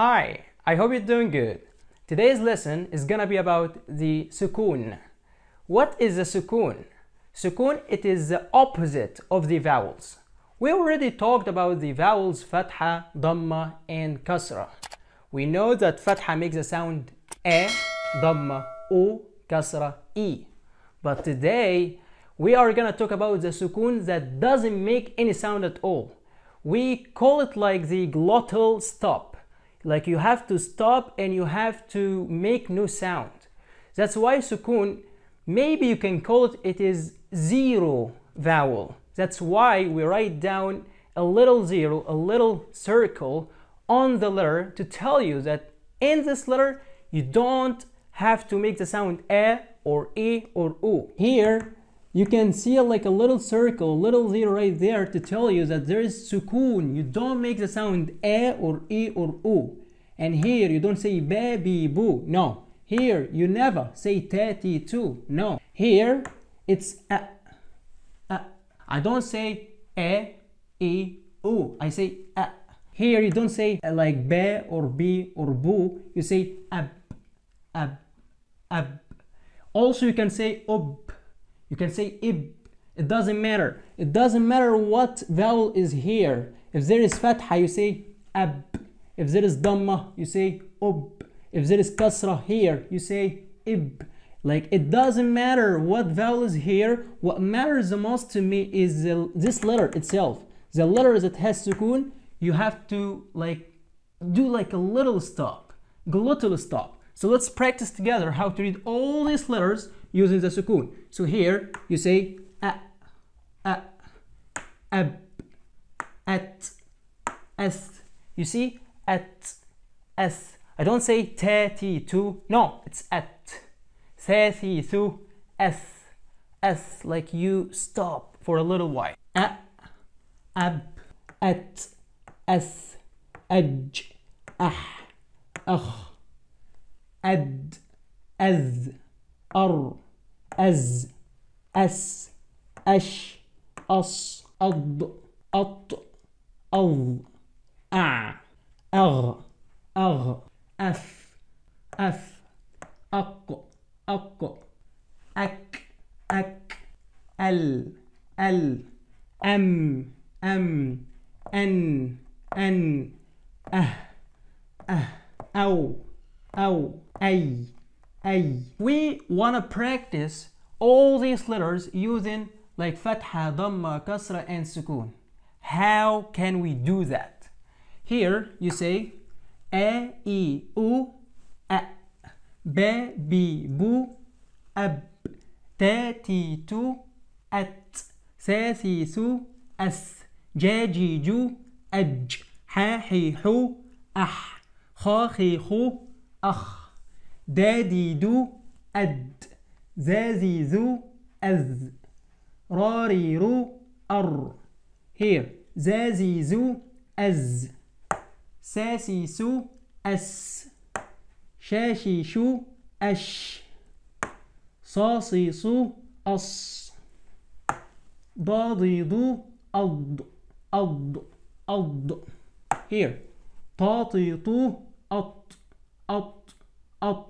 Hi, I hope you're doing good. Today's lesson is gonna be about the sukun. What is the sukun? Sukun, it is the opposite of the vowels. We already talked about the vowels fatha, dhamma, and kasra. We know that fatha makes the sound e, dhamma, u, kasra, e. But today, we are gonna talk about the sukun that doesn't make any sound at all. We call it like the glottal stop like you have to stop and you have to make no sound that's why sukun maybe you can call it it is zero vowel that's why we write down a little zero a little circle on the letter to tell you that in this letter you don't have to make the sound a or e or u here you can see like a little circle, a little zero right there to tell you that there is sukoon. You don't make the sound a or e or u. And here you don't say baby boo. No. Here you never say 32. No. Here it's a. a. I don't say a, e, u. I say a. Here you don't say uh, like be or b or boo. You say ab, ab, ab. Also you can say ob you can say ib. It doesn't matter. It doesn't matter what vowel is here. If there is fatha, you say ab. If there is dhamma, you say ub. If there is kasra here, you say ib. Like it doesn't matter what vowel is here. What matters the most to me is the, this letter itself. The letter that has sukun, you have to like do like a little stop, glottal stop. So let's practice together how to read all these letters using the sukun. So here you say a, a, ab, at, as. You see, at, as. I don't say 32, no, it's at. 32, s, s, like you stop for a little while. A, ab, at, as, aj, ah, ah, ad, as. أر أز أس أش أص أض أط أض أع أغ أغ أف أف أق أق أك أك ال ال أم أم أن أن أه أه أو أو أي أي We wanna practice all these letters using like fatha, dhamma, kasra and sukun. How can we do that? Here you say a, e, u, a, b, b, ab, t, t, at, s, si, su, as, j, j, ju, aj, ha, hi, hu, ah, kha, khi, khu, دادي دو أد زازي ذو أز راري رو أر هير زازي ذو أز ساسي سو أس شاشي شو أش صاصي سو أص ضاضي ضو أض أض أض هير طاطي طو أط أط أط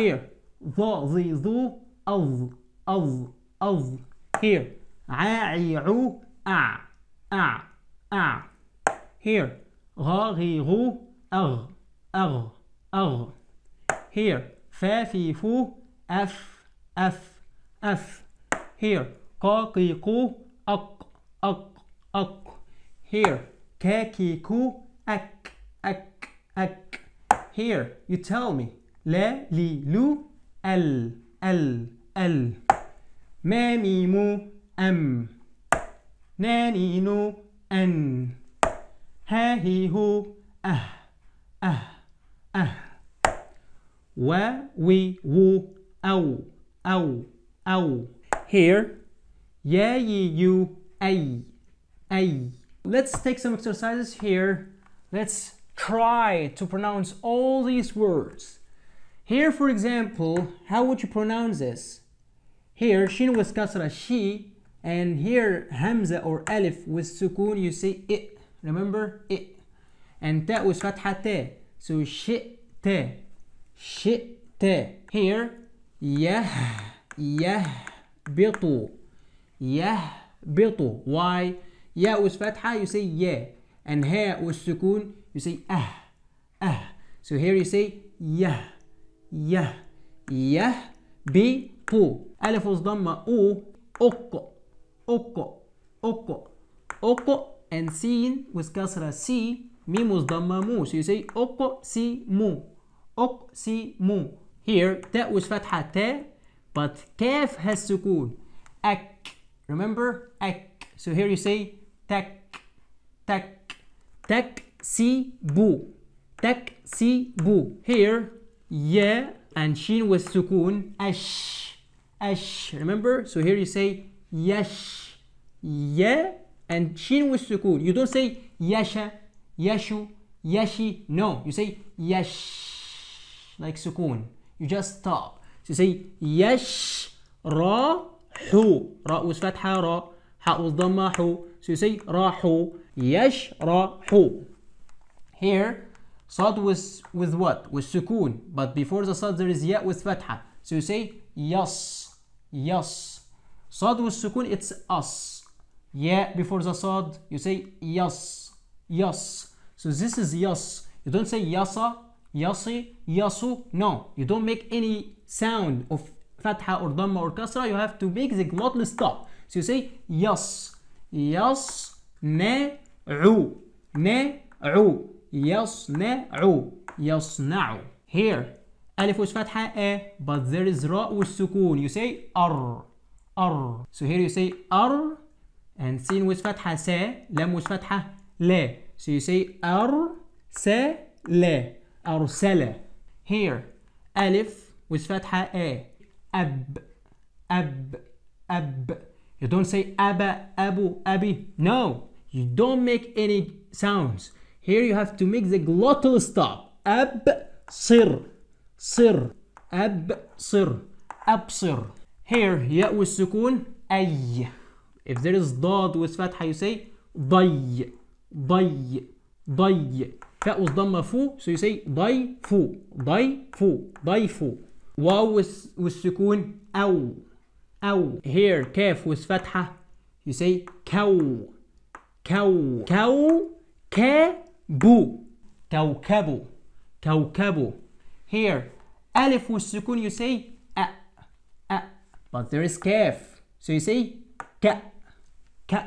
here. Zo, zi, zu, az, az, az. Here. A, i, u, a, a, a. Here. Ra, ri, ru, ar, ar, ar. Here. Fa, fi, fu, f, f, Here. Ka, ki, ku, ak, ak, Here. Ka, ki, ku, ak, ak, ak. Here. You tell me. لا لي لو ال ال ال ما مي مو أم ناني نو أن ها هي هو أه أه أه و وي وو أو أو أو here yeah you ay ay let's take some exercises here let's try to pronounce all these words here, for example, how would you pronounce this? Here, shin with kasra, she, and here, hamza or alif with sukun, you say it. Remember? It. And ta with fatha te. So, shi shi Shi'te. Here, yah, yah, bitu. Yah, bitu. Why? Ya with fatha, you say yeah. And here with sukun, you say ah, ah. So here you say yeah. يه يه بي بو ألف وصدمة أو أوكو أوكو أوكو أوكو and سين وكسرة سي ميم وصدمة مو so you say أوكو سي مو أوكو سي مو here تاء was فتحة تاء but كاف has سكون أك remember أك so here you say تك تك تك سي بو تك سي بو here yeah, and shin with sukun ash ash remember so here you say yash yeah, and shin with sukun you don't say yasha yashu yashi no you say yash like sukun you just stop so you say yash ra hu ra was fatha ra ha was dhamma hu so you say rahu yash rahu here Sad with, with what? With sukoon. But before the sad there is ya with fatha. So you say yas, yas. Sad with sukoon it's us. Ya before the sad you say yas, yas. So this is yas. You don't say yasa, yasi, yasu. No, you don't make any sound of fatha or dhamma or kasra. You have to make the glottal stop. So you say yas, yas, ne, u, ne, u. يصنع يصنع هير ألف وش فتحة A but there is راء والسكون you say أر أر so here you say أر and سين وش فتحة سا لام وش فتحة لا so you say أر سا لا أرسل here ألف وش فتحة A أب أب أب you don't say أبا أبو أبي no you don't make any sounds Here you have to make the glottal stop. أبصر صر أبصر أبصر. Here ياء والسكون أي. If there is ضاد with فتحة you say ضي ضي ضي. فاء والضمة فو so you say ضي فو ضي فو ضي فو. واو والسكون أو أو. Here كاف with فتحة you say كو كو كو ك بو كوكب كوكب here ألف والسكون you say أ أ but there is كاف so you say ك ك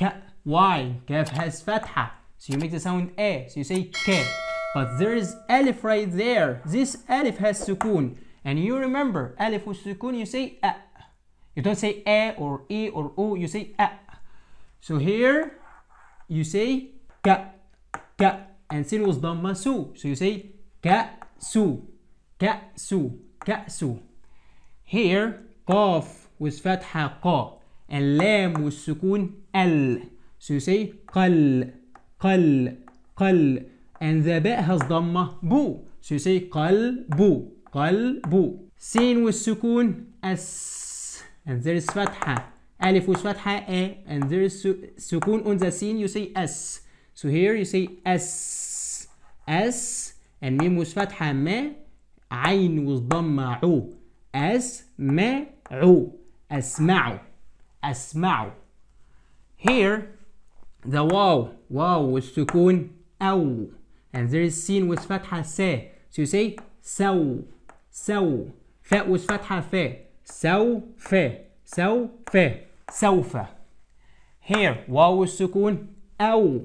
ك why كاف has فتحة so you make the sound A so you say ك but there is ألف right there this ألف has سكون and you remember ألف والسكون you say أ you don't say A or E or O you say أ so here you say ك ك And serious dhamma su. So you say ك سو ك سو ك سو Here, قاف with فتحة قا And lam with So you say قل قل And the باء has ضمه بو So you say qal bu. Qal bu. Sin with اس And there is فتحة ألف with a. And there is سكون on the sin. You say So here you say S S and name with فتحة ما عين وضمة عو ما عو أسمعوا أسمعوا Here the واو واو والسكون أو and there is seen with فتحة س so you say سو سو فاء with فتحة فاء سو فاء سو فاء سوف Here واو والسكون أو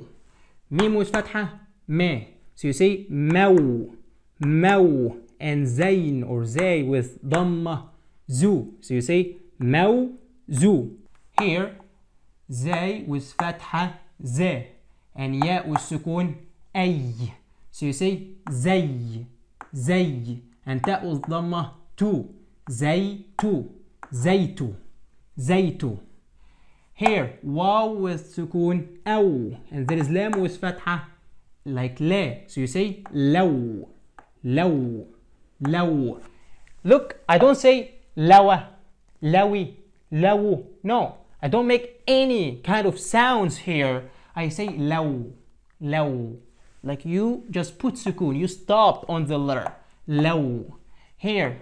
ميم فاتحه ما so you say مو مو and زين or زي with ضمة زو so you say مو زو here زي with فتحة ز and ياء والسكون أي so you say زي زي and تاء والضمة تو زي تو زيتو زيتو Here, wow with sukun, aw. And there is lam with fatha, like la. So you say law, law, law. Look, I don't say lawa, lawi, lawu. No, I don't make any kind of sounds here. I say law, law. Like you just put sukun, you stopped on the letter. Law. Here,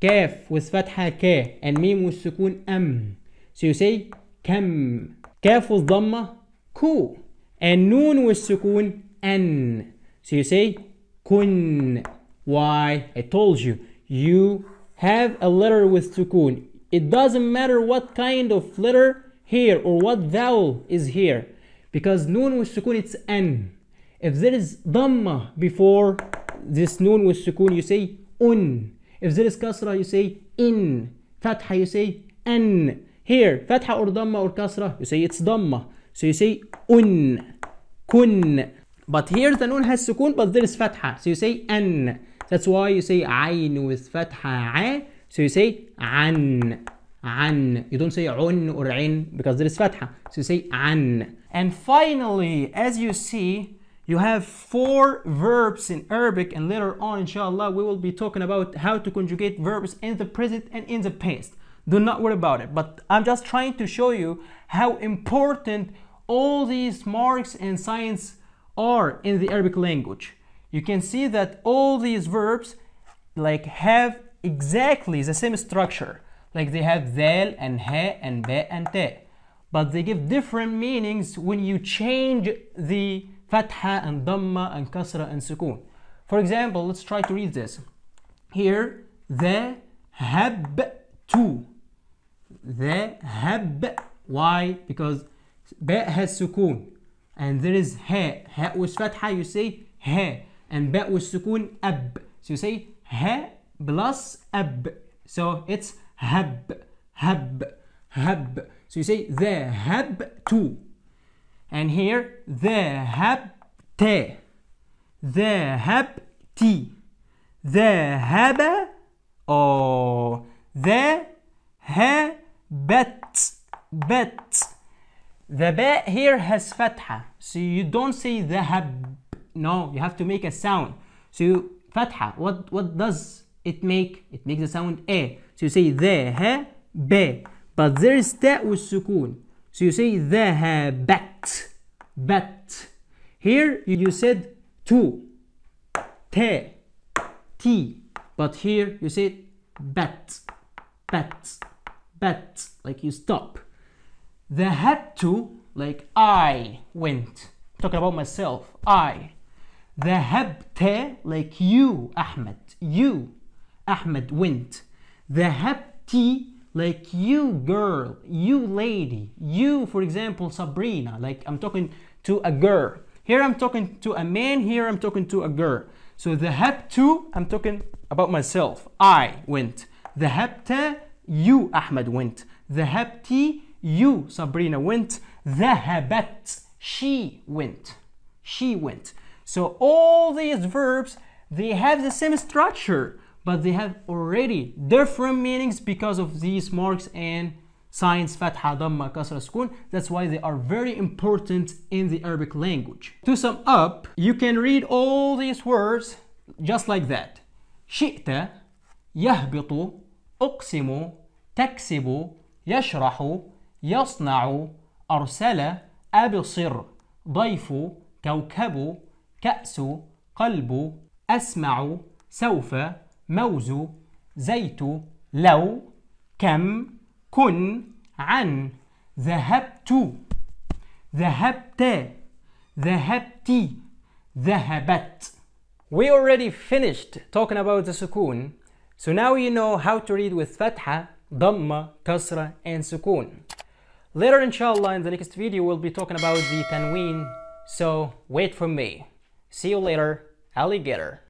kaf with fatha k and mim with sukun am. So you say كم كاف والضمة كو النون والسكون أن so you say كن why I told you you have a letter with sukun it doesn't matter what kind of letter here or what vowel is here because noon with sukun it's an if there is dhamma before this noon with sukun you say un if there is kasra you say in fatha you say an here, fatha or dhamma or kasra, you say it's dhamma. So you say un, kun. But here the noon has sukun, but there is fatha. So you say an. That's why you say ayn with fatha a. So you say an, an. You don't say un or ain because there is fatha. So you say an. And finally, as you see, you have four verbs in Arabic, and later on, inshallah, we will be talking about how to conjugate verbs in the present and in the past do not worry about it but i'm just trying to show you how important all these marks and signs are in the arabic language you can see that all these verbs like have exactly the same structure like they have dal and ه and ب and ت. but they give different meanings when you change the فتحة and ضمة and kasra and sukun for example let's try to read this here the hab ذهب why because باء has سكون and there is ها ها with fatha you say ها and باء with سكون أب so you say ها plus أب so it's هب هب هب so you say two and here ذهبت ذهبت ذهب or ذهب bet, bet. The ba here has fatha, so you don't say the hab. No, you have to make a sound. So you, fatha. What what does it make? It makes a sound a. So you say the ha but there is ta with sukun, So you say the ha bat, bat. Here you said two, te, t, but here you said bat, bat bet, like you stop. The had to, like I went. talking about myself, I. The habte, like you, Ahmed. You, Ahmed, went. The habti, like you, girl, you, lady. You, for example, Sabrina. Like I'm talking to a girl. Here I'm talking to a man, here I'm talking to a girl. So the habtu, I'm talking about myself. I went. The habta, you Ahmed went ذهبتي you Sabrina went ذهبت she went she went so all these verbs they have the same structure but they have already different meanings because of these marks and signs fatha dhamma kasra sukun that's why they are very important in the arabic language to sum up you can read all these words just like that شئت يهبط أقسم تكسب يشرح يصنع أرسل أبصر ضيف كوكب كأس قلب أسمع سوف موز زيت لو كم كن عن ذهبت ذهبت ذهبت ذهبت We already finished talking about the sukun, so now you know how to read with fatha Dhamma, Kasra, and Sukun. Later, inshallah, in the next video, we'll be talking about the Tanween, so wait for me. See you later, alligator.